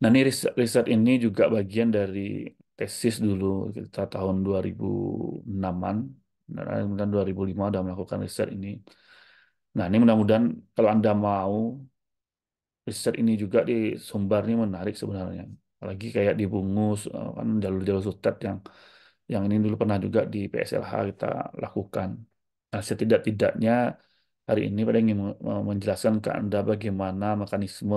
Nah, ini riset, riset ini juga bagian dari tesis dulu kita tahun 2006-an, nah, kemudian 2005 sudah melakukan riset ini. Nah, ini mudah-mudahan kalau Anda mau riset ini juga di sumber ini menarik sebenarnya. Apalagi kayak di Bungus eh, kan jalur-jalur sutet yang yang ini dulu pernah juga di PSLH kita lakukan. Nah, setidak-tidaknya hari ini pada ingin menjelaskan ke Anda bagaimana mekanisme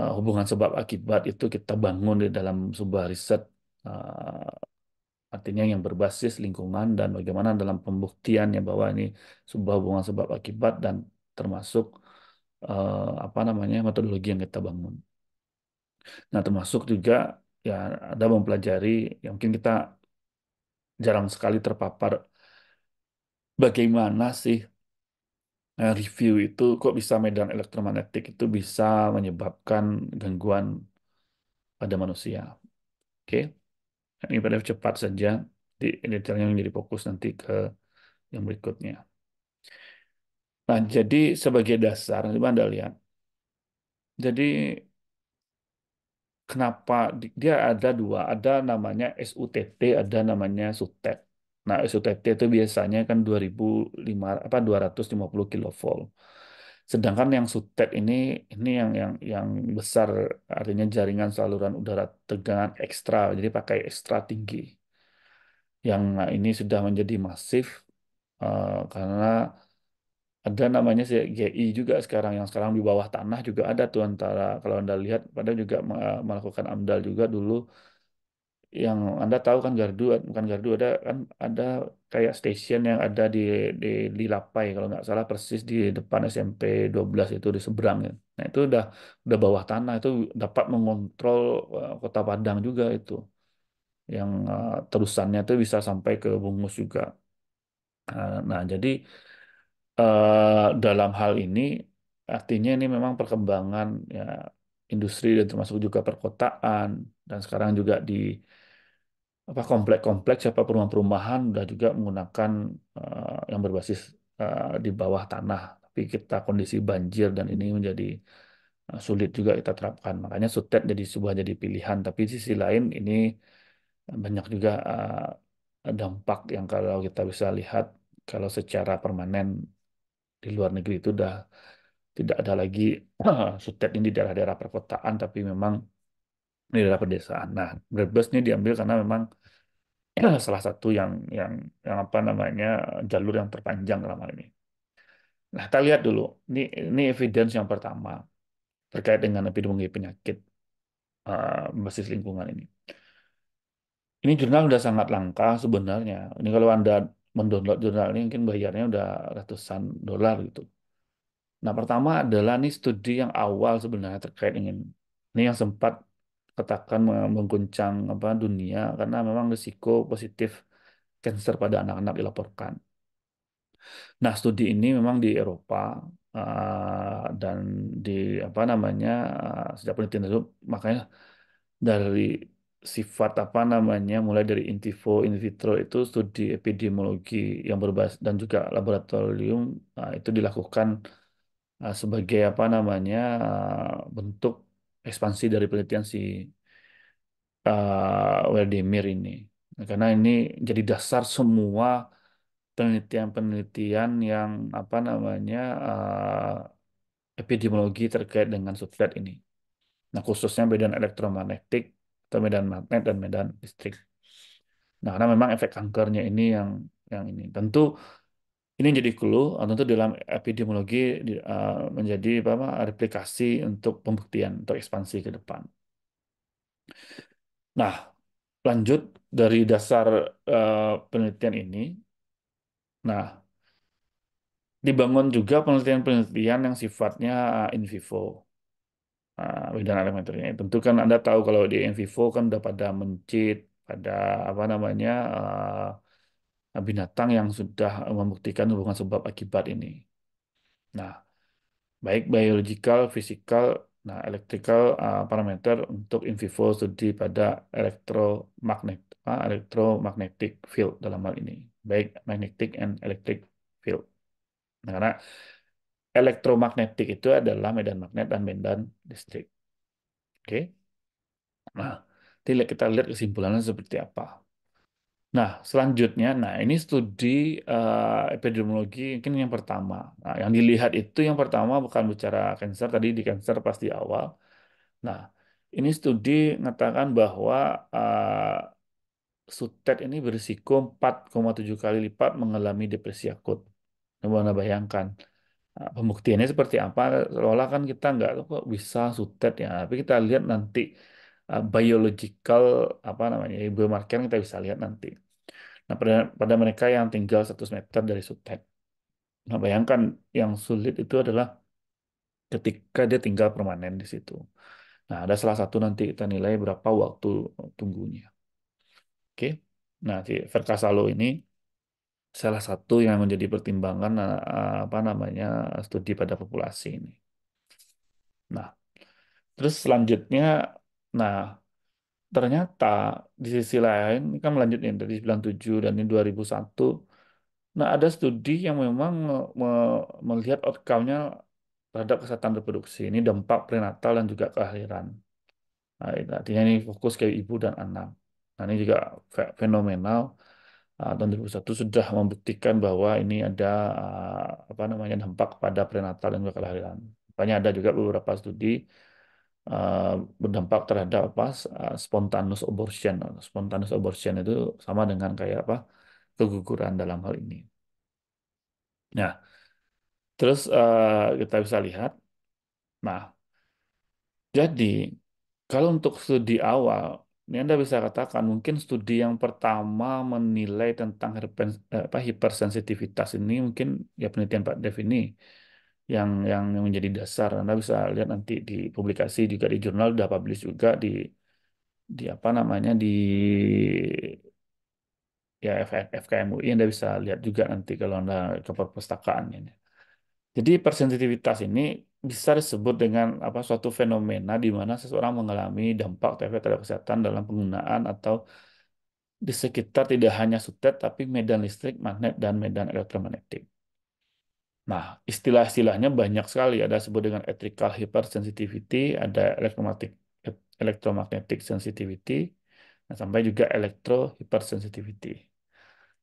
Eh, hubungan sebab akibat itu kita bangun di dalam sebuah riset uh, artinya yang berbasis lingkungan dan bagaimana dalam pembuktiannya bahwa ini sebuah hubungan sebab akibat dan termasuk uh, apa namanya metodologi yang kita bangun. Nah termasuk juga ya ada mempelajari yang mungkin kita jarang sekali terpapar bagaimana sih Eh, review itu kok bisa medan elektromagnetik itu bisa menyebabkan gangguan pada manusia. Oke, okay? ini pada cepat saja. Di detailnya menjadi fokus nanti ke yang berikutnya. Nah, jadi sebagai dasar, coba Anda lihat. Jadi, kenapa dia ada dua, ada namanya SUTT, ada namanya SUTET. Nah, iso itu biasanya kan 2005 apa 250 kilovolt. Sedangkan yang SUTET ini ini yang yang yang besar artinya jaringan saluran udara tegangan ekstra, jadi pakai ekstra tinggi. Yang nah, ini sudah menjadi masif uh, karena ada namanya si GI juga sekarang yang sekarang di bawah tanah juga ada tuh antara kalau Anda lihat pada juga eh, melakukan AMDAL juga dulu yang Anda tahu kan gardu bukan gardu ada kan ada kayak stasiun yang ada di di, di Lapai kalau nggak salah persis di depan SMP 12 itu di seberang ya. Nah, itu udah udah bawah tanah itu dapat mengontrol eh, Kota Padang juga itu. Yang eh, terusannya itu bisa sampai ke Bungus juga. Eh, nah, jadi dalam hal ini artinya ini memang perkembangan ya industri dan termasuk juga perkotaan dan sekarang juga di apa komplek-kompleks apa perumahan-perumahan udah juga menggunakan uh, yang berbasis uh, di bawah tanah tapi kita kondisi banjir dan ini menjadi uh, sulit juga kita terapkan makanya sutet jadi sebuah jadi pilihan tapi di sisi lain ini banyak juga uh, dampak yang kalau kita bisa lihat kalau secara permanen di luar negeri itu udah tidak ada lagi uh, sutet ini di daerah-daerah perkotaan tapi memang di daerah pedesaan. Nah, Brebes ini diambil karena memang Ya, salah satu yang yang yang apa namanya jalur yang terpanjang dalam hal ini. Nah, kita lihat dulu. Ini ini evidence yang pertama terkait dengan epidemiologi penyakit uh, eh, basis lingkungan ini. Ini jurnal sudah sangat langka sebenarnya. Ini kalau Anda mendownload jurnal ini mungkin bayarnya udah ratusan dolar gitu. Nah, pertama adalah ini studi yang awal sebenarnya terkait dengan ini yang sempat katakan mengguncang apa dunia karena memang risiko positif kanker pada anak-anak dilaporkan. Nah, studi ini memang di Eropa eh, dan di apa namanya eh, sejak penelitian itu makanya dari sifat apa namanya mulai dari in vivo in vitro itu studi epidemiologi yang berbasis dan juga laboratorium eh, itu dilakukan sebagai apa namanya bentuk ekspansi dari penelitian si uh, Wladimir ini. karena ini jadi dasar semua penelitian-penelitian yang apa namanya uh, epidemiologi terkait dengan subjek ini. Nah, khususnya medan elektromagnetik atau medan magnet dan medan listrik. Nah, karena memang efek kankernya ini yang yang ini. Tentu ini jadi clue uh, tentu dalam epidemiologi uh, menjadi apa, replikasi untuk pembuktian atau ekspansi ke depan. Nah, lanjut dari dasar uh, penelitian ini. Nah, dibangun juga penelitian-penelitian yang sifatnya in vivo. Nah, uh, Tentu kan Anda tahu kalau di in vivo kan udah pada mencit, pada apa namanya binatang yang sudah eh, membuktikan hubungan sebab akibat ini. Nah, baik biological, physical, nah electrical uh, parameter untuk in vivo studi pada elektromagnet uh, eh, electromagnetic field dalam hal ini, baik magnetic and electric field. Nah, karena elektromagnetik itu adalah medan magnet dan medan listrik. Oke. Okay? Nah, kita lihat kesimpulannya seperti apa. Nah, selanjutnya, nah ini studi uh, epidemiologi mungkin yang pertama. Nah, yang dilihat itu yang pertama bukan bicara kanker tadi di kanker pasti awal. Nah, ini studi mengatakan bahwa eh, Sutet ini berisiko 4,7 kali lipat mengalami depresi akut. Coba bayangkan. Nah, pembuktiannya seperti apa? Seolah kan kita nggak kok bisa Sutet ya, tapi kita lihat nanti Eh, biological apa namanya ya, biomarker marker kita bisa lihat nanti. Nah pada, pada mereka yang tinggal 100 meter dari subtype. Nah bayangkan yang sulit itu adalah ketika dia tinggal permanen di situ. Nah ada salah satu nanti kita nilai berapa waktu tunggunya. Oke, nah si Verkasalo ini salah satu yang menjadi pertimbangan eh, apa namanya studi pada populasi ini. Nah, terus selanjutnya Nah, ternyata di sisi lain, ini kan melanjutin dari 97 dan ini 2001, nah ada studi yang memang me- melihat outcome-nya terhadap kesehatan reproduksi. Ini dampak prenatal dan juga kelahiran. Nah, ini artinya ini fokus ke ibu dan anak. Nah, ini juga fenomenal. Uh, tahun 2001 sudah membuktikan bahwa ini ada uh, apa namanya dampak pada prenatal dan juga kelahiran. banyak ada juga beberapa studi uh, berdampak terhadap apa eh, spontanus abortion. Spontanus abortion itu sama dengan kayak apa keguguran dalam hal ini. Nah, terus uh, kita bisa lihat. Nah, jadi kalau untuk studi awal ini Anda bisa katakan mungkin studi yang pertama menilai tentang hipersensitivitas ini mungkin ya penelitian Pak Dev ini yang yang menjadi dasar. Anda bisa lihat nanti di publikasi juga di jurnal sudah publish juga di di apa namanya di ya FKMUI Anda bisa lihat juga nanti kalau Anda ke perpustakaan ini. Jadi persensitivitas ini bisa disebut dengan apa suatu fenomena di mana seseorang mengalami dampak efek terhadap kesehatan dalam penggunaan atau di sekitar tidak hanya sutet tapi medan listrik, magnet dan medan elektromagnetik. Nah, istilah-istilahnya banyak sekali. Ada sebut dengan electrical hypersensitivity, ada electromagnetic, electromagnetic sensitivity, nah, sampai juga electro hypersensitivity.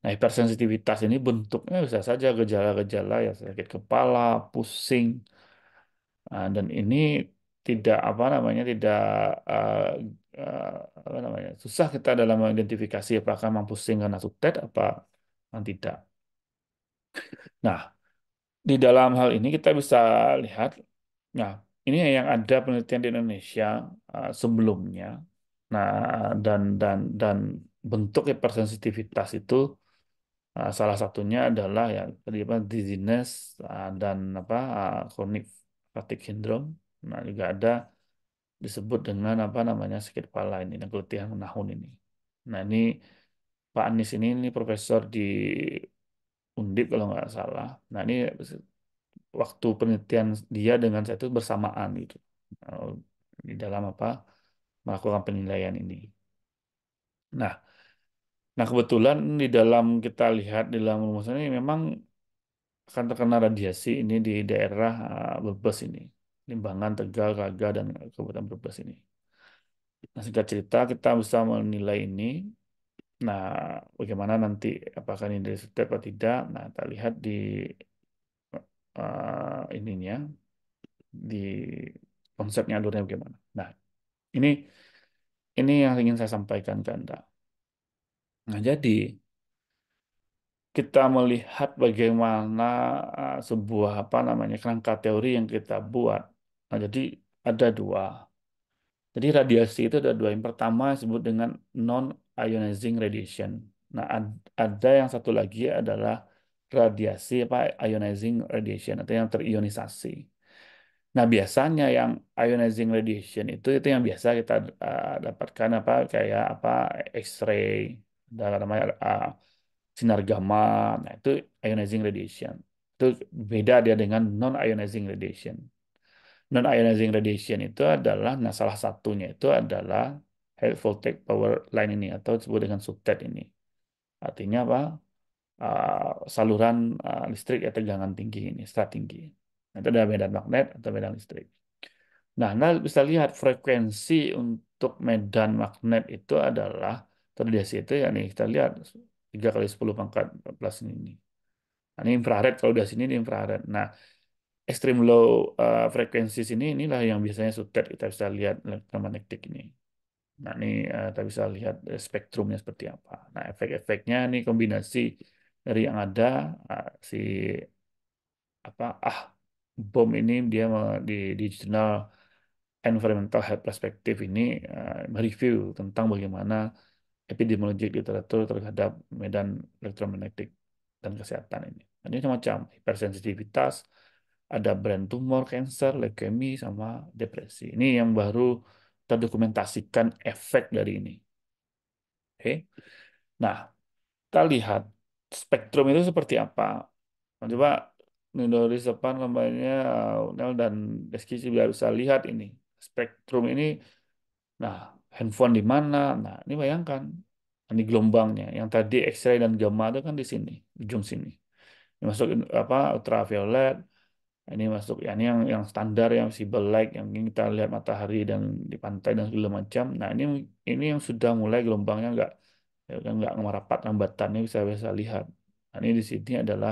Nah, hipersensitivitas ini bentuknya bisa saja gejala-gejala ya sakit kepala, pusing, nah, dan ini tidak apa namanya tidak eh, eh, apa namanya susah kita dalam mengidentifikasi apakah memang pusing karena sutet apa tidak. Nah, di dalam hal ini kita bisa lihat, nah ini yang ada penelitian di Indonesia eh, sebelumnya, nah dan dan dan bentuk hipersensitivitas itu eh, salah satunya adalah ya tadi apa dizziness eh, dan apa chronic fatigue syndrome, nah juga ada disebut dengan apa namanya sakit kepala ini, dan keletihan menahun ini. Nah ini Pak Anies ini, ini profesor di Undip kalau nggak salah. Nah ini waktu penelitian dia dengan saya itu bersamaan gitu di dalam apa melakukan penilaian ini. Nah, nah kebetulan di dalam kita lihat di dalam rumus ini memang akan terkena radiasi ini di daerah Brebes ini, Limbangan, Tegal, Raga dan Kabupaten Brebes ini. Nah, singkat cerita kita bisa menilai ini Nah, bagaimana nanti apakah ini dari setiap atau tidak? Nah, kita lihat di uh, ininya di konsepnya alurnya bagaimana. Nah, ini ini yang ingin saya sampaikan ke Anda. Nah, jadi kita melihat bagaimana eh, sebuah apa namanya kerangka teori yang kita buat. Nah, jadi ada dua. Jadi radiasi itu ada dua. Yang pertama disebut dengan non ionizing radiation. Nah, ada yang satu lagi adalah radiasi apa ionizing radiation atau yang terionisasi. Nah, biasanya yang ionizing radiation itu itu yang biasa kita uh, dapatkan apa kayak apa X-ray dalam namanya uh, sinar gamma. Nah, itu ionizing radiation. Itu beda dia dengan non ionizing radiation. Non ionizing radiation itu adalah nah salah satunya itu adalah high voltage power line ini atau disebut dengan subtet ini. Artinya apa? Uh, saluran uh, listrik ya tegangan tinggi ini, strat tinggi. Nah, itu ada medan magnet atau medan listrik. Nah, Anda bisa lihat frekuensi untuk medan magnet itu adalah terdiasi itu ya nih kita lihat 3 kali 10 pangkat plus ini. ini. Nah, ini infrared kalau di sini ini infrared. Nah, extreme low uh, ah, frequencies ini inilah yang biasanya sutet kita bisa lihat elektromagnetik ini. Nah, ini eh, kita bisa lihat eh, spektrumnya seperti apa. Nah, efek-efeknya ini kombinasi dari yang ada eh, si apa ah bom ini dia di digital environmental health perspective ini mereview tentang bagaimana epidemiologi literatur terhadap medan elektromagnetik dan kesehatan ini. Nah, ini macam macam hipersensitivitas, ada brain tumor, cancer, leukemia, sama depresi. Ini yang baru terdokumentasikan efek dari ini. Oke. Okay. Nah, kita lihat spektrum itu seperti apa. Nah, coba nulis sepan namanya Unel dan Deski juga bisa lihat ini. Spektrum ini nah, handphone di mana? Nah, ini bayangkan ini gelombangnya. Yang tadi X-ray dan gamma itu kan di sini, ujung sini. Ini masuk apa ultraviolet, ini masuk ya ini yang yang standar yang visible light yang ingin kita lihat matahari dan di pantai dan segala macam nah ini ini yang sudah mulai gelombangnya nggak ya kan nggak merapat hambatannya bisa bisa lihat nah, ini di sini adalah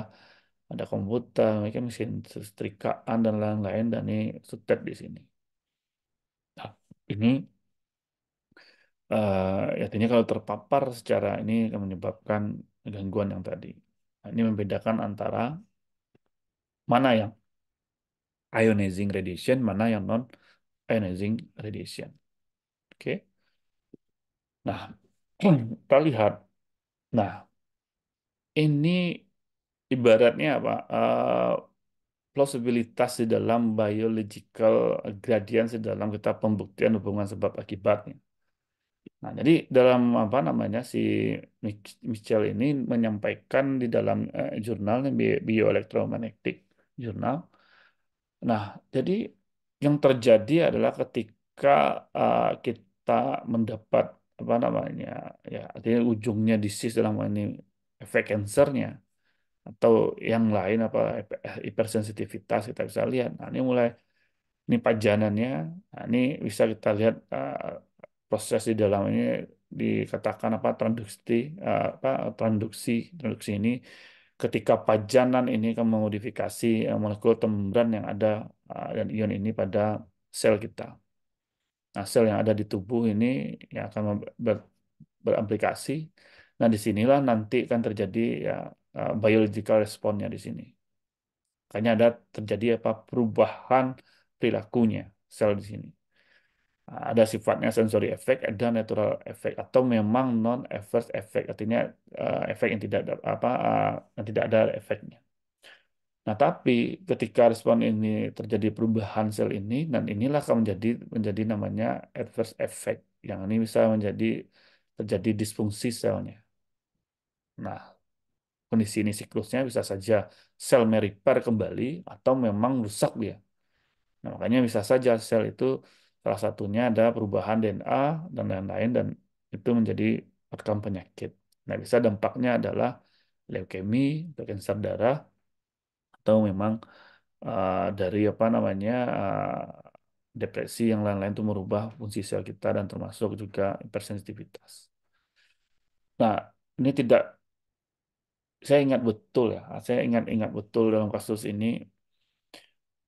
ada komputer mereka mesin setrikaan dan lain-lain dan ini setet di sini nah ini uh, artinya kalau terpapar secara ini akan menyebabkan gangguan yang tadi nah, ini membedakan antara mana yang ionizing radiation, mana yang non ionizing radiation. Oke. Okay. Nah, kita lihat. Nah, ini ibaratnya apa? Uh, plausibilitas di dalam biological gradient di dalam kita pembuktian hubungan sebab akibatnya. Nah, jadi dalam apa namanya si Michel ini menyampaikan di dalam uh, jurnal bioelektromagnetik jurnal. Nah, jadi yang terjadi adalah ketika uh, kita mendapat apa namanya ya artinya ujungnya disease dalam ini efek kansernya atau yang lain apa eh, hipersensitivitas kita bisa lihat. Nah, ini mulai ini pajanannya. Nah, ini bisa kita lihat uh, proses di dalam ini dikatakan apa transduksi uh, apa transduksi transduksi ini ketika pajanan ini akan memodifikasi eh, molekul membran yang ada eh, dan ion ini pada sel kita. Nah, sel yang ada di tubuh ini yang akan ber, beraplikasi. Nah, disinilah nanti akan terjadi ya eh, biological responnya di sini. Makanya ada terjadi apa perubahan perilakunya sel di sini ada sifatnya sensory effect, ada natural effect atau memang non adverse effect artinya uh, efek yang tidak ada, apa uh, yang tidak ada efeknya. Nah, tapi ketika respon ini terjadi perubahan sel ini dan inilah akan menjadi menjadi namanya adverse effect yang ini bisa menjadi terjadi disfungsi selnya. Nah, kondisi ini siklusnya bisa saja sel meripar kembali atau memang rusak dia. Nah, makanya bisa saja sel itu Salah satunya ada perubahan DNA dan lain-lain dan itu menjadi outcome penyakit. Nah, bisa dampaknya adalah leukemia, kanker darah, atau memang uh, dari apa namanya uh, depresi yang lain-lain itu merubah fungsi sel kita dan termasuk juga hipersensitivitas. Nah, ini tidak saya ingat betul ya, saya ingat-ingat betul dalam kasus ini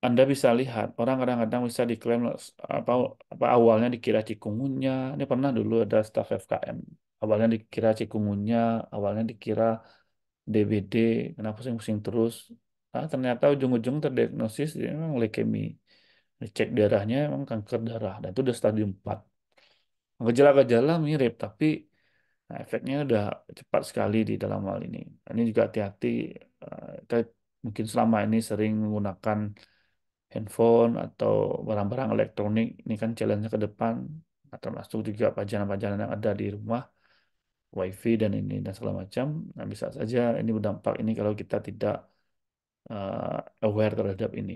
anda bisa lihat, orang kadang-kadang bisa diklaim apa, apa awalnya dikira cikungunya. Ini pernah dulu ada staf FKM, awalnya dikira cikungunya, awalnya dikira DBD, kenapa sih pusing terus? nah, ternyata ujung-ujung terdiagnosis dia memang leukemia. Dicek darahnya memang kanker darah dan itu udah stadium 4. Gejala-gejala mirip tapi nah, efeknya udah cepat sekali di dalam hal ini. Ini juga hati-hati uh, mungkin selama ini sering menggunakan handphone atau barang-barang elektronik ini kan challenge ke depan atau nah, masuk juga pajanan-pajanan yang ada di rumah wifi dan ini dan segala macam nah bisa saja ini berdampak ini kalau kita tidak uh, aware terhadap ini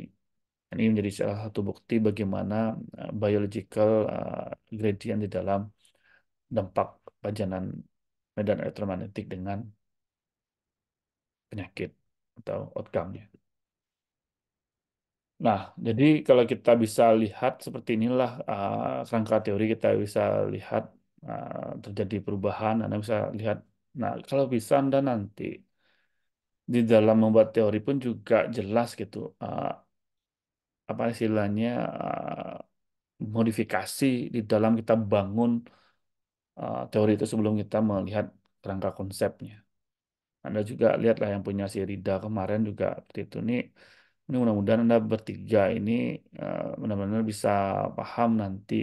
ini menjadi salah satu bukti bagaimana eh, biological uh, gradient di dalam dampak pajanan medan elektromagnetik dengan penyakit atau outcome-nya. Nah, jadi kalau kita bisa lihat seperti inilah uh, kerangka teori kita bisa lihat uh, terjadi perubahan, Anda bisa lihat. Nah, kalau bisa Anda nanti di dalam membuat teori pun juga jelas gitu uh, apa istilahnya uh, modifikasi di dalam kita bangun uh, teori itu sebelum kita melihat kerangka konsepnya. Anda juga lihatlah yang punya si Rida kemarin juga seperti itu nih ini mudah-mudahan Anda bertiga ini benar eh, benar-benar bisa paham nanti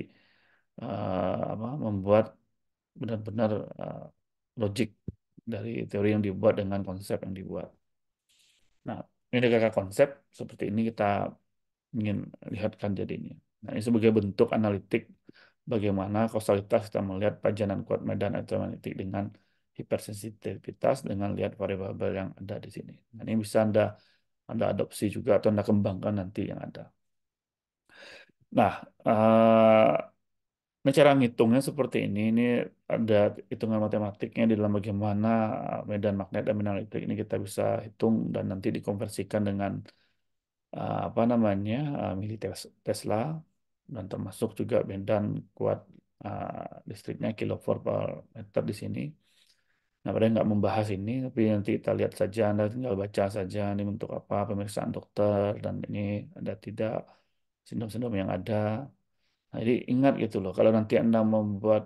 uh, apa membuat benar-benar uh, logik dari teori yang dibuat dengan konsep yang dibuat. Nah, ini adalah konsep seperti ini kita ingin lihatkan jadinya. Nah, ini sebagai bentuk analitik bagaimana kausalitas kita melihat pajanan kuat medan elektromagnetik dengan hipersensitivitas dengan lihat variabel yang ada di sini. Nah, ini bisa Anda anda adopsi juga atau Anda kembangkan nanti yang ada. Nah, uh, ini cara ngitungnya seperti ini. Ini ada hitungan matematiknya di dalam bagaimana eh, medan magnet dan medan elektrik ini kita bisa hitung dan nanti dikonversikan dengan uh, apa namanya uh, mili Tesla dan termasuk juga medan kuat uh, listriknya kilovolt per meter di sini. Nah, padahal nggak membahas ini, tapi nanti kita lihat saja, Anda tinggal baca saja ini untuk apa, pemeriksaan dokter, dan ini ada tidak, sindrom-sindrom yang ada. Nah, jadi ingat gitu loh, kalau nanti Anda membuat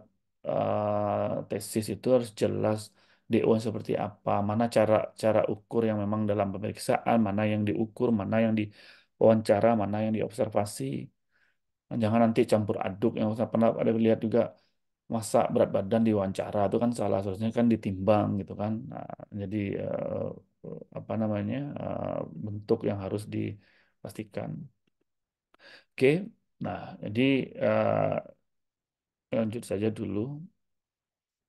uh, tesis itu harus jelas DO seperti apa, mana cara cara ukur yang memang dalam pemeriksaan, mana yang diukur, mana yang diwawancara, mana yang diobservasi. Nah, Jangan nanti campur aduk yang saya pernah ada lihat juga masa berat badan diwawancara itu kan salah satunya kan ditimbang gitu kan nah, jadi uh, apa namanya uh, bentuk yang harus dipastikan oke nah jadi uh, lanjut saja dulu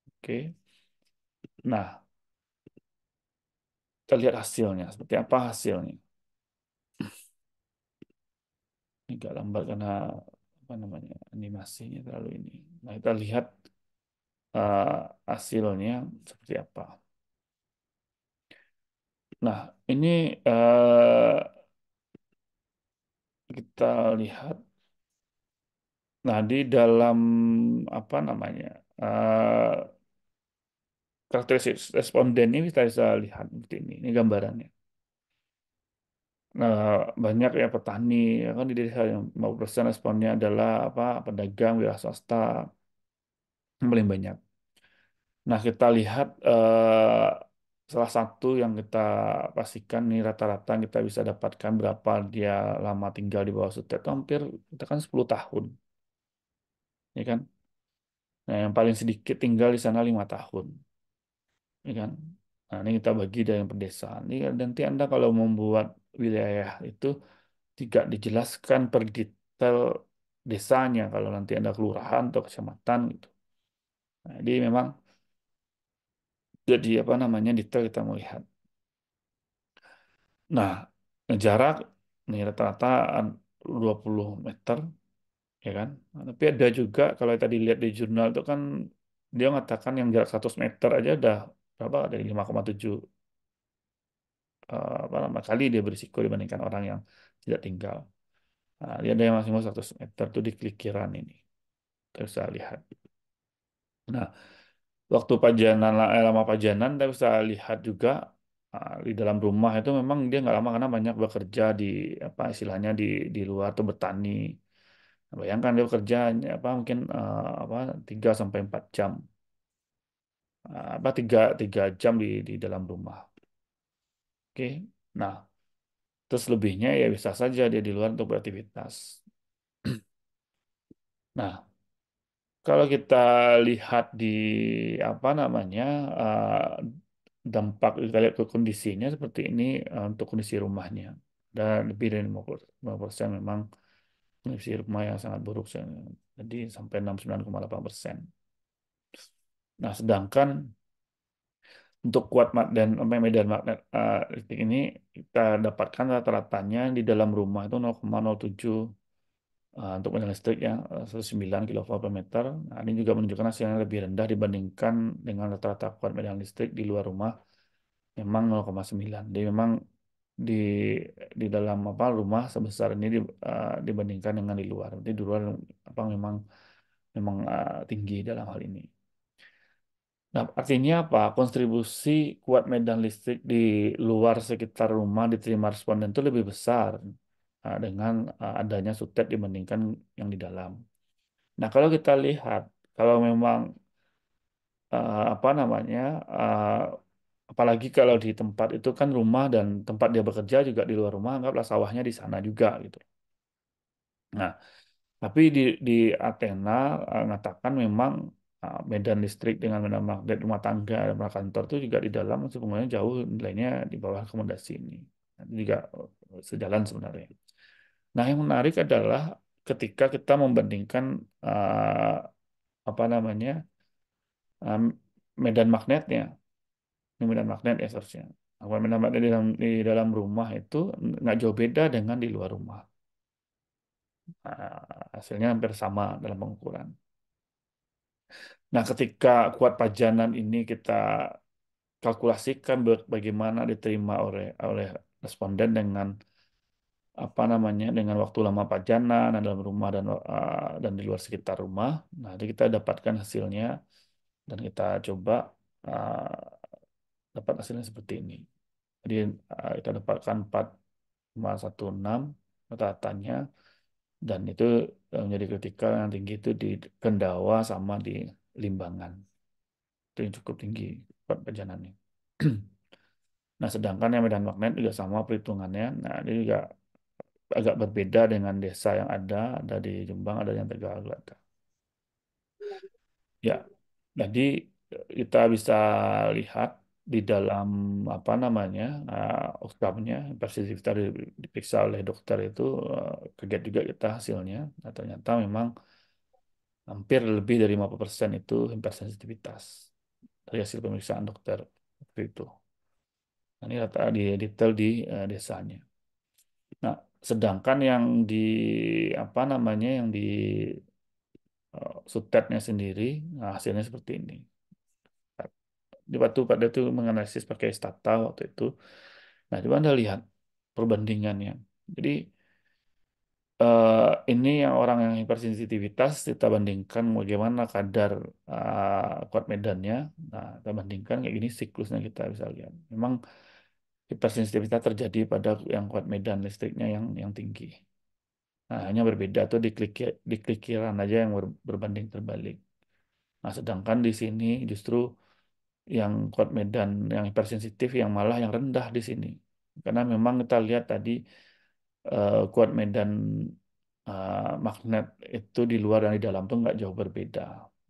oke nah kita lihat hasilnya seperti apa hasilnya ini agak lambat karena apa namanya animasinya terlalu ini. Nah kita lihat uh, hasilnya seperti apa. Nah ini uh, kita lihat. Nah di dalam apa namanya uh, karakteristik responden ini kita bisa lihat seperti ini. Ini gambarannya. Nah, banyak ya petani ya kan di desa yang 50% responnya adalah apa, pedagang, wilayah swasta. Yang paling banyak. Nah, kita lihat eh, salah satu yang kita pastikan nih rata-rata kita bisa dapatkan berapa dia lama tinggal di bawah sutet itu hampir kita kan 10 tahun, ya kan? Nah, yang paling sedikit tinggal di sana lima tahun, ya kan? Nah, ini kita bagi dari pedesaan. Ini iya, nanti Anda kalau membuat wilayah itu tidak dijelaskan per detail desanya kalau nanti Anda kelurahan atau kecamatan gitu. Nah, jadi memang jadi apa namanya detail kita melihat. Nah, jarak ini rata-rata 20 meter ya kan. Nah, tapi ada juga kalau tadi lihat di jurnal itu kan dia mengatakan yang jarak 100 meter aja udah berapa dari tujuh. Eh, apa lama kali dia berisiko dibandingkan orang yang tidak tinggal. Nah, lihat dari maksimal 100 meter itu di klik ini. Terus saya lihat. Nah, waktu pajanan eh, lama pajanan saya bisa lihat juga nah, di dalam rumah itu memang dia nggak lama karena banyak bekerja di apa istilahnya di di luar atau bertani. Nah, bayangkan dia bekerja apa mungkin eh, apa 3 sampai 4 jam. Ah, apa tiga tiga jam di di dalam rumah. Oke. Nah, terus lebihnya ya bisa saja dia di luar untuk beraktivitas. nah, kalau kita lihat di apa namanya eh, dampak kita lihat ke kondisinya seperti ini eh, untuk kondisi rumahnya dan lebih dari 50 persen memang kondisi rumah yang sangat buruk jadi sampai 69,8 persen. Nah sedangkan untuk kuat dan medan magnet uh, listrik ini kita dapatkan rata-ratanya di dalam rumah itu 0,07 uh, eh, untuk medan listrik ya 9 kV per meter. Nah, ini juga menunjukkan hasil yang lebih rendah dibandingkan dengan rata-rata kuat medan listrik di luar rumah memang 0,9. Jadi memang di di dalam apa rumah sebesar ini di, uh, dibandingkan dengan di luar. Jadi di luar apa memang memang uh, tinggi dalam hal ini. Nah, artinya apa? Kontribusi kuat medan listrik di luar sekitar rumah diterima responden itu lebih besar uh, dengan uh, adanya sutet dibandingkan yang di dalam. Nah, kalau kita lihat, kalau memang uh, apa namanya, uh, apalagi kalau di tempat itu kan rumah dan tempat dia bekerja juga di luar rumah, anggaplah sawahnya di sana juga gitu. Nah, tapi di, di Athena uh, mengatakan memang Ah, medan listrik dengan medan magnet rumah tangga dan rumah kantor itu juga di dalam sebenarnya jauh nilainya di bawah rekomendasi ini nah, itu juga eh, sejalan sebenarnya nah yang menarik adalah ketika kita membandingkan uh, apa namanya um, medan magnetnya ini medan magnet ya seharusnya apa nah, medan magnet di dalam di dalam rumah itu nggak jauh beda dengan di luar rumah uh, hasilnya hampir sama dalam pengukuran Nah, ketika kuat pajanan ini kita kalkulasikan bagaimana diterima oleh oleh responden dengan apa namanya dengan waktu lama pajanan dalam rumah dan uh, dan di luar sekitar rumah. Nah, jadi kita dapatkan hasilnya dan kita coba uh, dapat hasilnya seperti ini. Jadi uh, kita dapatkan 4,16 rata-ratanya dan itu e, menjadi kritikal yang tinggi itu di Kendawa sama di Limbangan itu yang cukup tinggi perjalanannya. nah sedangkan yang medan magnet juga sama perhitungannya nah ini juga agak berbeda dengan desa yang ada ada di Jombang ada yang Tegal ada ya jadi e, kita bisa lihat di dalam apa namanya uh, eh, outcome-nya versi kita diperiksa oleh dokter itu uh, kaget juga kita hasilnya nah, ternyata memang hampir lebih dari 50% itu hipersensitivitas dari hasil pemeriksaan dokter waktu itu nah, ini rata di detail di uh, desanya nah sedangkan yang di apa namanya yang di uh, sutetnya sendiri nah hasilnya seperti ini di waktu pada itu menganalisis pakai stata waktu itu. Nah, coba Anda lihat perbandingannya. Jadi uh, ini yang orang yang hipersensitivitas kita bandingkan bagaimana kadar uh, kuat medannya. Nah, kita bandingkan kayak gini siklusnya kita bisa lihat. Memang hipersensitivitas terjadi pada yang kuat medan listriknya yang yang tinggi. Nah, hanya berbeda tuh di klik di klikiran aja yang berbanding terbalik. Nah, sedangkan di sini justru yang kuat medan, yang hipersensitif, yang malah yang rendah di sini. Karena memang kita lihat tadi uh, kuat medan uh, magnet itu di luar dan di dalam tuh nggak jauh berbeda.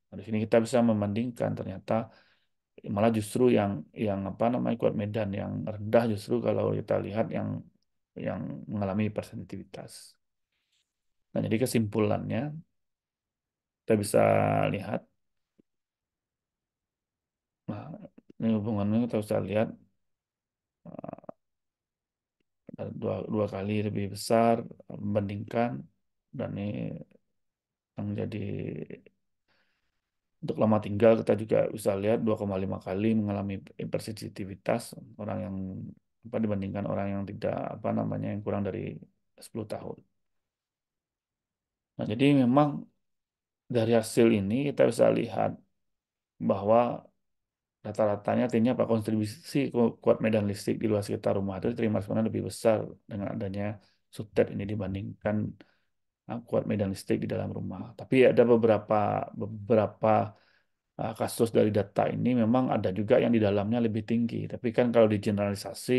Nah, di sini kita bisa membandingkan ternyata malah justru yang yang apa namanya kuat medan yang rendah justru kalau kita lihat yang yang mengalami hipersensitivitas. Nah, jadi kesimpulannya kita bisa lihat Nah, ini hubungannya kita bisa lihat eh, dua, dua kali lebih besar membandingkan dan ini yang jadi untuk lama tinggal kita juga bisa lihat 2,5 kali mengalami hipersensitivitas orang yang apa dibandingkan orang yang tidak apa namanya yang kurang dari 10 tahun. Nah, jadi memang dari hasil ini kita bisa lihat bahwa rata-ratanya artinya apa kontribusi kuat medan listrik di luar sekitar rumah itu diterima karena lebih besar dengan adanya subtet ini dibandingkan ah, kuat medan listrik di dalam rumah. Tapi ada beberapa beberapa ah, kasus dari data ini memang ada juga yang di dalamnya lebih tinggi. Tapi kan kalau di generalisasi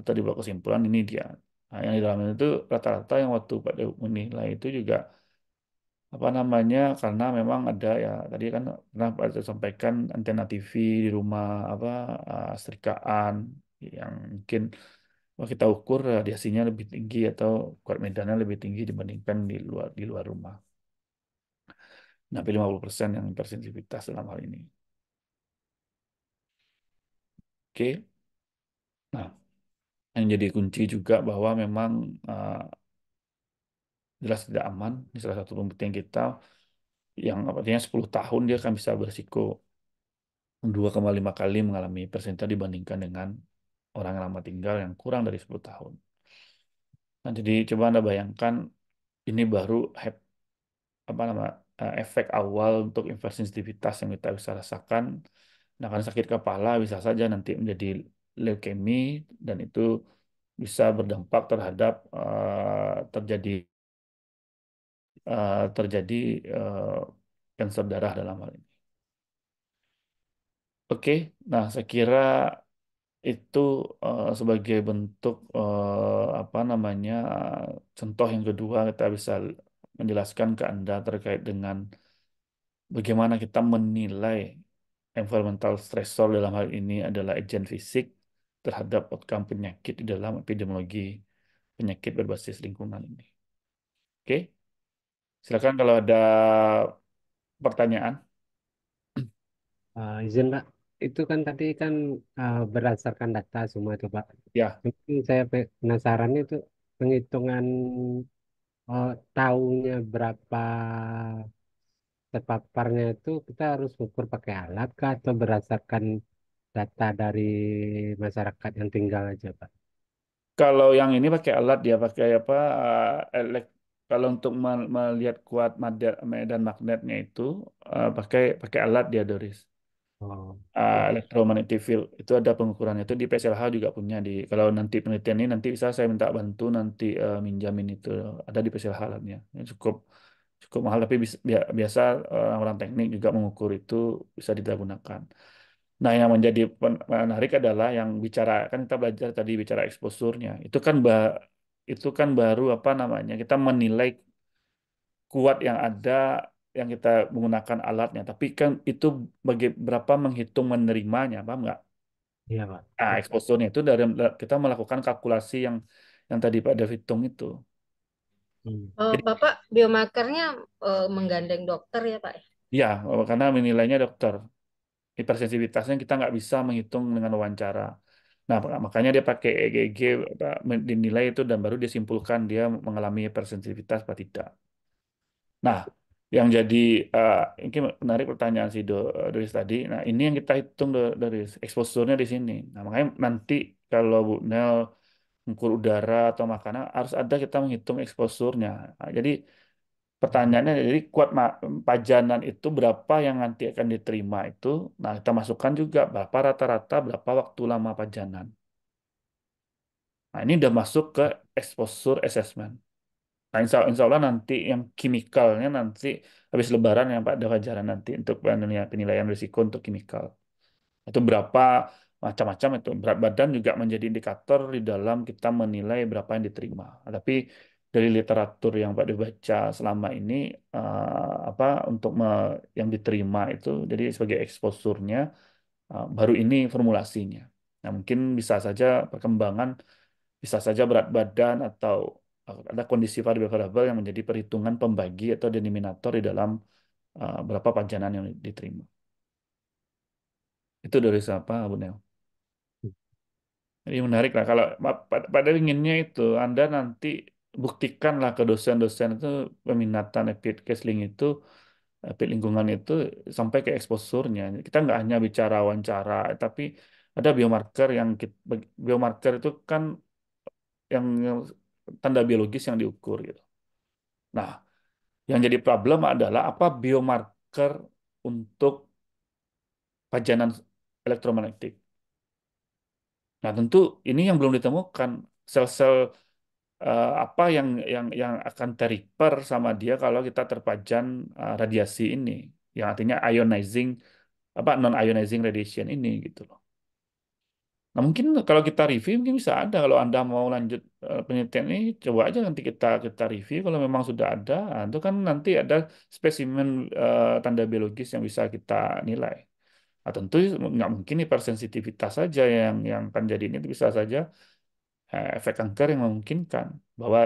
atau dibuat kesimpulan ini dia. Nah, yang di dalamnya itu rata-rata yang waktu pada menilai itu juga apa namanya karena memang ada ya tadi kan pernah saya sampaikan antena TV di rumah apa uh, eh, setrikaan yang mungkin kita ukur radiasinya lebih tinggi atau kuat medannya lebih tinggi dibandingkan di luar di luar rumah. Nah, 50% yang persentivitas dalam hal ini. Oke. Nah, yang jadi kunci juga bahwa memang uh, jelas tidak aman. Ini salah satu pembuktian kita yang artinya 10 tahun dia akan bisa berisiko 2,5 kali mengalami persentase dibandingkan dengan orang yang lama tinggal yang kurang dari 10 tahun. Nah, jadi coba Anda bayangkan ini baru hep, apa nama eh, efek awal untuk inversitivitas yang kita bisa rasakan. Nah, karena sakit kepala bisa saja nanti menjadi leukemi dan itu bisa berdampak terhadap uh, terjadi uh, terjadi uh, eh, kanker darah dalam hal ini. Oke, nah saya kira itu uh, sebagai bentuk uh, apa namanya contoh yang kedua kita bisa menjelaskan ke Anda terkait dengan bagaimana kita menilai environmental stressor dalam hal ini adalah agen fisik terhadap outcome penyakit di dalam epidemiologi penyakit berbasis lingkungan ini. Oke. Okay? Silakan kalau ada pertanyaan. Uh, izin Pak, itu kan tadi kan uh, berdasarkan data semua itu Pak. Ya. Mungkin saya penasaran itu penghitungan uh, eh, tahunnya berapa terpaparnya itu kita harus ukur pakai alat kah atau berdasarkan data dari masyarakat yang tinggal aja Pak? Kalau yang ini pakai alat dia pakai apa uh, elek kalau untuk melihat kuat medan magnetnya itu uh, pakai pakai alat dia Doris. Oh. Uh, ah, iya. electromagnetic field itu ada pengukurannya itu di PSLH juga punya di kalau nanti penelitian ini nanti bisa saya minta bantu nanti uh, minjamin itu ada di PSLH alatnya ya, cukup cukup mahal tapi bisa, biasa orang-orang eh, teknik juga mengukur itu bisa digunakan. Nah, yang menjadi menarik adalah yang bicara kan kita belajar tadi bicara eksposurnya. Itu kan bah, itu kan baru apa namanya kita menilai kuat yang ada yang kita menggunakan alatnya tapi kan itu bagi berapa menghitung menerimanya paham nggak iya pak nah eksposurnya itu dari kita melakukan kalkulasi yang yang tadi pak David hitung itu hmm. oh, Jadi, bapak biomarkernya uh, menggandeng dokter ya pak ya karena menilainya dokter hipersensitivitasnya kita nggak bisa menghitung dengan wawancara Nah, makanya dia pakai EGG dinilai itu dan baru disimpulkan dia mengalami persensitivitas apa tidak. Nah, yang jadi uh, ini menarik pertanyaan si eh, Doris tadi. Nah, ini yang kita hitung dari eksposurnya di sini. Nah, makanya nanti kalau Bu Nel mengukur udara atau makanan harus ada kita menghitung eksposurnya. Nah, jadi pertanyaannya jadi kuat pajanan itu berapa yang nanti akan diterima itu. Nah, kita masukkan juga berapa rata-rata berapa waktu lama pajanan. Nah, ini udah masuk ke exposure assessment. Nah, insya, insya Allah nanti yang kimikalnya nanti habis lebaran yang Pak ada pajaran nanti untuk penilaian risiko untuk kimikal. Itu berapa macam-macam itu berat badan juga menjadi indikator di dalam kita menilai berapa yang diterima. Tapi dari literatur yang Pak dibaca selama ini uh, apa untuk me, yang diterima itu jadi sebagai eksposurnya uh, baru ini formulasinya. Nah, mungkin bisa saja perkembangan bisa saja berat badan atau eh, ada kondisi variabel-variabel yang menjadi perhitungan pembagi atau denominator di dalam uh, berapa panjangan yang diterima. Itu dari siapa, Bu Neo? Hmm. Ini menarik lah kalau pada inginnya itu Anda nanti buktikanlah ke dosen-dosen itu peminatan epic casting itu epic lingkungan itu sampai ke eksposurnya. Kita nggak hanya bicara wawancara, tapi ada biomarker yang kita, biomarker itu kan yang tanda biologis yang diukur gitu. Nah, yang jadi problem adalah apa biomarker untuk pajanan elektromagnetik. Nah, tentu ini yang belum ditemukan sel-sel uh, apa yang yang yang akan teriper sama dia kalau kita terpajan uh, eh, radiasi ini yang artinya ionizing apa non ionizing radiation ini gitu loh. Nah, mungkin kalau kita review mungkin bisa ada kalau Anda mau lanjut eh, penelitian ini coba aja nanti kita kita review kalau memang sudah ada nah, itu kan nanti ada spesimen uh, tanda biologis yang bisa kita nilai. Nah, tentu nggak mungkin hipersensitivitas saja yang yang akan jadi ini bisa saja Eh, efek kanker yang memungkinkan bahwa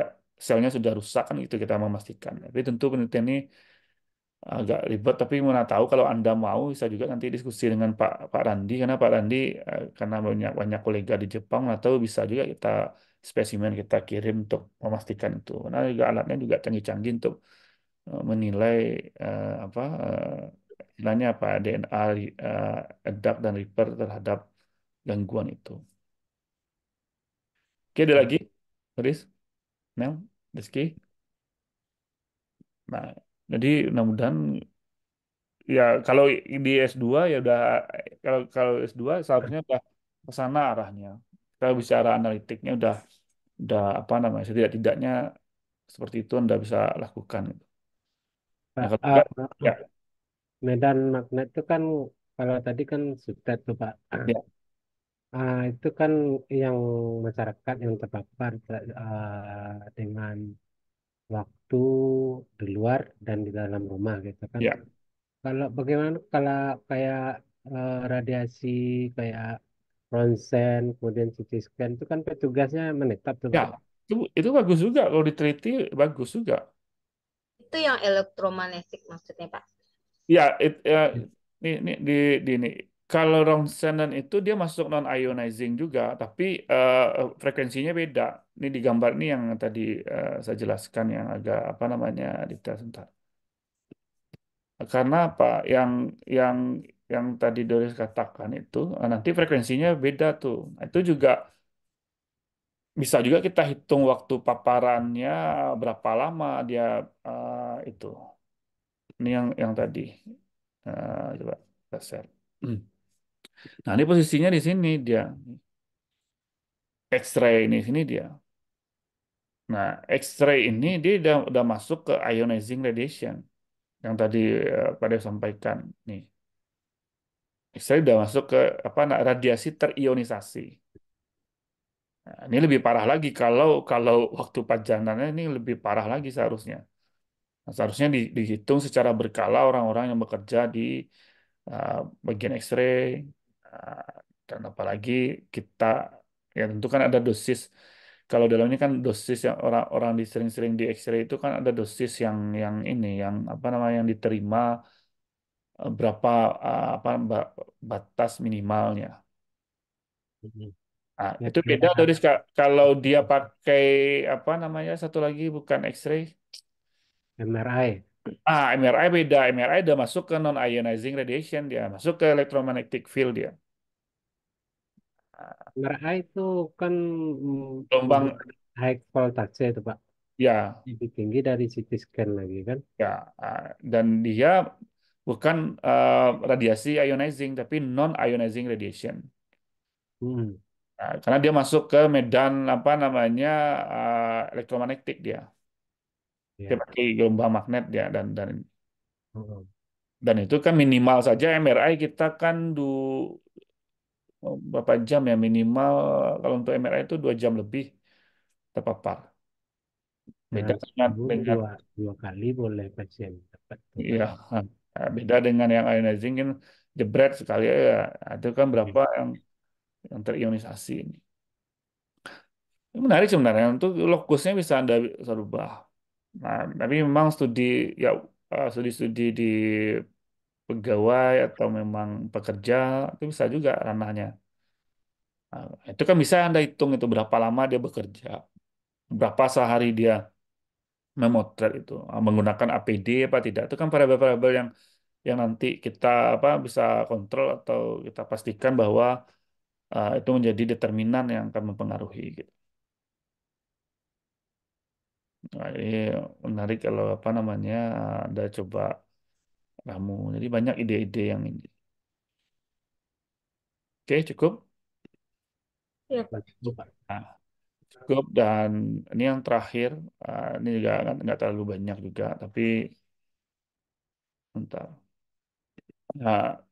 selnya sudah rusak kan itu kita memastikan. Tapi tentu penelitian ini agak ribet tapi mana tahu kalau Anda mau bisa juga nanti diskusi dengan Pak Pak Randi karena Pak Randi eh, karena banyak banyak kolega di Jepang atau tahu bisa juga kita spesimen kita kirim untuk memastikan itu. Karena juga alatnya juga canggih-canggih untuk eh, menilai uh, apa istilahnya apa DNA uh, adapt dan repair terhadap gangguan itu. Oke, ada lagi? Haris? Mel? Rizky? Nah, jadi mudah-mudahan ya kalau di S2 ya udah kalau kalau S2 seharusnya udah ke sana arahnya. kalau bicara analitiknya udah udah apa namanya setidak-tidaknya seperti itu Anda bisa lakukan. Nah, kalau uh, enggak ya, medan magnet itu kan kalau tadi kan sudah tuh Pak. ya. Ah, itu kan yang masyarakat yang terpapar uh, dengan waktu di luar dan di dalam rumah gitu kan. Ya, Kalau bagaimana kalau kayak uh, radiasi kayak ronsen kemudian CT scan itu kan petugasnya menetap tuh ya, itu, itu bagus juga kalau diteliti bagus juga. Itu yang elektromagnetik maksudnya, Pak. Ya, ya, ini, ini di, di ini kalau Ronsenen itu dia masuk non ionizing juga, tapi uh, frekuensinya beda. Ini di gambar ini yang tadi uh, saya jelaskan yang agak apa namanya detail sebentar. Karena apa? Yang yang yang tadi Doris katakan itu eh, nanti frekuensinya beda tuh. Nah, itu juga bisa juga kita hitung waktu paparannya berapa lama dia uh, itu. Ini yang yang tadi. Uh, coba saya share. Mm. Nah, ini posisinya di sini dia. X-ray ini sini dia. Nah, X-ray ini dia udah, udah masuk ke ionizing radiation yang tadi uh, eh, pada sampaikan nih. X-ray udah masuk ke apa nah, radiasi terionisasi. Nah, ini lebih parah lagi kalau kalau waktu pajanannya ini lebih parah lagi seharusnya. Nah, seharusnya di, dihitung secara berkala orang-orang yang bekerja di uh, bagian X-ray, dan apalagi kita ya tentu kan ada dosis kalau dalamnya kan dosis yang orang-orang di sering di X-ray itu kan ada dosis yang yang ini yang apa namanya yang diterima eh, berapa eh, apa batas minimalnya. Mm-hmm. Nah, ya, itu beda dosis kalau dia pakai apa namanya satu lagi bukan X-ray MRI ah MRI beda MRI udah masuk ke non ionizing radiation dia masuk ke electromagnetic field dia MRI itu kan mm, gelombang high voltage itu Pak ya lebih tinggi dari CT scan lagi kan ya ah, dan dia bukan uh, radiasi ionizing tapi non ionizing radiation hmm. nah, karena dia masuk ke medan apa namanya uh, ah, elektromagnetik dia seperti iya. gelombang magnet ya dan dan dan itu kan minimal saja MRI kita kan du oh, berapa jam ya minimal kalau untuk MRI itu dua jam lebih terpapar. Beda nah, dengan, dengan dua, kali boleh pasien Iya, beda dengan yang ionizing kan jebret sekali ya. Itu kan iya. berapa ya. yang yang terionisasi ini. Menarik sebenarnya untuk lokusnya bisa Anda serubah rubah. Nah, tapi memang studi ya eh, studi-studi di pegawai atau memang pekerja itu bisa juga ranahnya. Nah, itu kan bisa Anda hitung itu berapa lama dia bekerja, berapa sehari dia memotret itu ah, menggunakan APD apa tidak. Itu kan variabel-variabel yang yang nanti kita apa bisa kontrol atau kita pastikan bahwa uh, itu menjadi determinan yang akan mempengaruhi gitu. Nah, ini menarik kalau apa namanya anda coba kamu. Jadi banyak ide-ide yang ini. Oke, cukup. Ya, Nah, cukup dan ini yang terakhir ah, ini juga nggak kan nggak terlalu banyak juga tapi bentar. Nah,